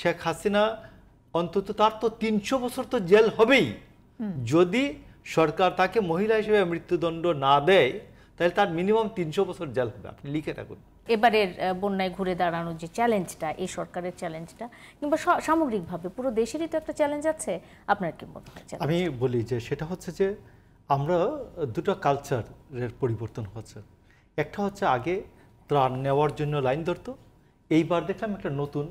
শেখ হাসিনা অন্তত তার তো তিনশো বছর তো জেল হবেই যদি সরকার তাকে মহিলা হিসেবে মৃত্যুদণ্ড না দেয় তাহলে তার মিনিমাম তিনশো বছর জেল হবে আপনি লিখে রাখুন এবারের বন্যায় ঘুরে দাঁড়ানোর যে চ্যালেঞ্জটা এই সরকারের চ্যালেঞ্জটা কিংবা সামগ্রিকভাবে পুরো দেশেরই তো একটা চ্যালেঞ্জ আছে আপনার কি মনে হয় আমি বলি যে সেটা হচ্ছে যে আমরা দুটো কালচারের পরিবর্তন হচ্ছে একটা হচ্ছে আগে ত্রাণ নেওয়ার জন্য লাইন ধরতো এইবার দেখলাম একটা নতুন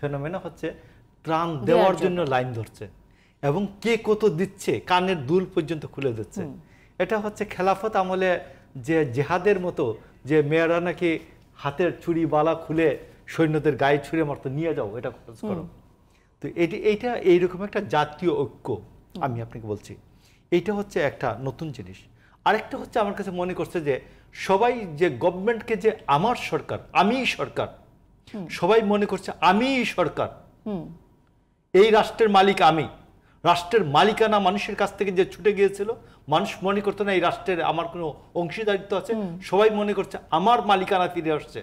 ফেনোমেনা হচ্ছে ত্রাণ দেওয়ার জন্য লাইন ধরছে এবং কে কত দিচ্ছে কানের দুল পর্যন্ত খুলে দিচ্ছে এটা হচ্ছে খেলাফত আমলে যে জেহাদের মতো যে মেয়েরা নাকি হাতের ছুরি বালা খুলে সৈন্যদের গায়ে ছুঁড়ে মারতো নিয়ে যাও এটা খরচ করো তো এটি এইটা এইরকম একটা জাতীয় ঐক্য আমি আপনাকে বলছি এইটা হচ্ছে একটা নতুন জিনিস আরেকটা হচ্ছে আমার কাছে মনে করছে যে সবাই যে গভর্নমেন্টকে যে আমার সরকার আমি সরকার সবাই মনে করছে আমি সরকার এই রাষ্ট্রের মালিক আমি রাষ্ট্রের মালিকানা মানুষের কাছ থেকে যে ছুটে গিয়েছিল মানুষ মনে করতো না এই রাষ্ট্রের আমার কোনো অংশীদারিত্ব আছে সবাই মনে করছে আমার মালিকানা ফিরে আসছে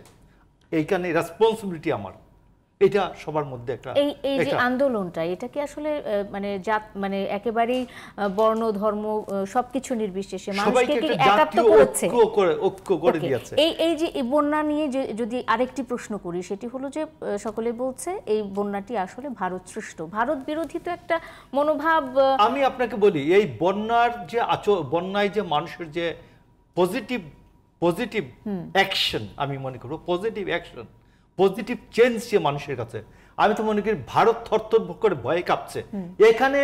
এইখানে রেসপন্সিবিলিটি আমার এটা সবার মধ্যে একটা এই এই যে আন্দোলনটা এটা কি আসলে মানে জাত মানে একেবারেই বর্ণ ধর্ম সবকিছু নির্বিশেষে মানুষকে কি একাত্ম করছে করে ঐক্য করে দিয়েছে এই এই যে বন্যা নিয়ে যদি আরেকটি প্রশ্ন করি সেটি হলো যে সকলে বলছে এই বন্যাটি আসলে ভারত সৃষ্ট ভারত বিরোধী তো একটা মনোভাব আমি আপনাকে বলি এই বন্যার যে আচর বন্যায় যে মানুষের যে পজিটিভ পজিটিভ অ্যাকশন আমি মনে করব পজিটিভ অ্যাকশন পজিটিভ চেঞ্জ সে মানুষের কাছে আমি তো মনে করি ভারত থরথর করে ভয়ে কাঁপছে এখানে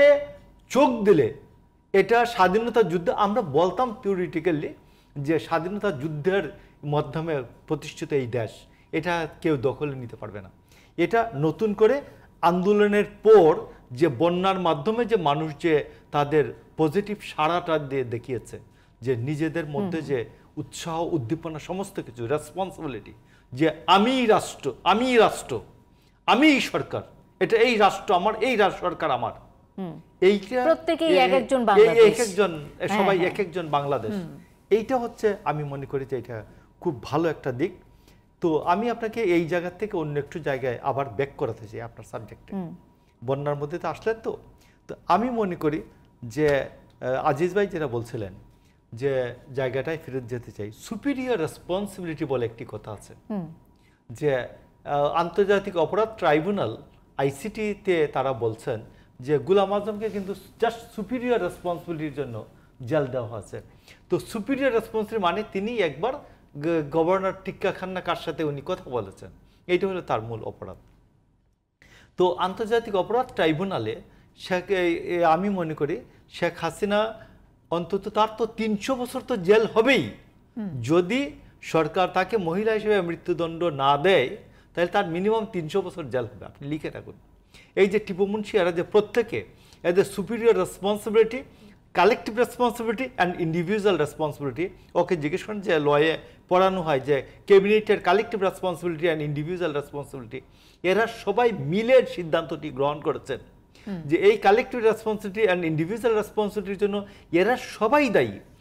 চোখ দিলে এটা স্বাধীনতা যুদ্ধে আমরা বলতাম থিওরিটিক্যালি যে স্বাধীনতা যুদ্ধের মাধ্যমে প্রতিষ্ঠিত এই দেশ এটা কেউ দখলে নিতে পারবে না এটা নতুন করে আন্দোলনের পর যে বন্যার মাধ্যমে যে মানুষ যে তাদের পজিটিভ সাড়াটা দিয়ে দেখিয়েছে যে নিজেদের মধ্যে যে উৎসাহ উদ্দীপনা সমস্ত কিছু রেসপন্সিবিলিটি যে আমি রাষ্ট্র আমি রাষ্ট্র আমি সরকার এটা এই রাষ্ট্র আমার এই সরকার আমার এইটা হ্যাঁ, সবাই হ্যাঁ। এক একজন বাংলাদেশ এইটা হচ্ছে আমি মনে করি যে এটা খুব ভালো একটা দিক তো আমি আপনাকে এই জায়গা থেকে অন্য একটু জায়গায় আবার ব্যাক করাতে চাই আপনার সাবজেক্টে বন্যার মধ্যে তো আসলেন তো তো আমি মনে করি যে আজিজ ভাই যেটা বলছিলেন যে জায়গাটায় ফেরত যেতে চাই সুপিরিয়ার রেসপন্সিবিলিটি বলে একটি কথা আছে যে আন্তর্জাতিক অপরাধ ট্রাইব্যুনাল আইসিটিতে তারা বলছেন যে গুলাম আজমকে কিন্তু জাস্ট সুপিরিয়র রেসপন্সিবিলিটির জন্য জেল দেওয়া হয়েছে তো সুপিরিয়ার রেসপন্সিবিলিটি মানে তিনি একবার গভর্নর টিক্কা খান্না কার সাথে উনি কথা বলেছেন এইটা হলো তার মূল অপরাধ তো আন্তর্জাতিক অপরাধ ট্রাইব্যুনালে শেখ আমি মনে করি শেখ হাসিনা অন্তত তার তো তিনশো বছর তো জেল হবেই যদি সরকার তাকে মহিলা হিসেবে মৃত্যুদণ্ড না দেয় তাহলে তার মিনিমাম তিনশো বছর জেল হবে আপনি লিখে রাখুন এই যে টিপু মুন্সি এরা যে প্রত্যেকে এদের superior responsibility collective responsibility and individual responsibility ওকে জিজ্ঞেস করেন যে লয়ে পড়ানো হয় যে ক্যাবিনেটের collective responsibility and individual responsibility এরা সবাই মিলের সিদ্ধান্তটি গ্রহণ করেছেন যে এই কালেকটিভ রেসপন্সিবিলিটি অ্যান্ড ইন্ডিভিজুয়াল রেসপন্সিবিলিটির জন্য এরা সবাই দায়ী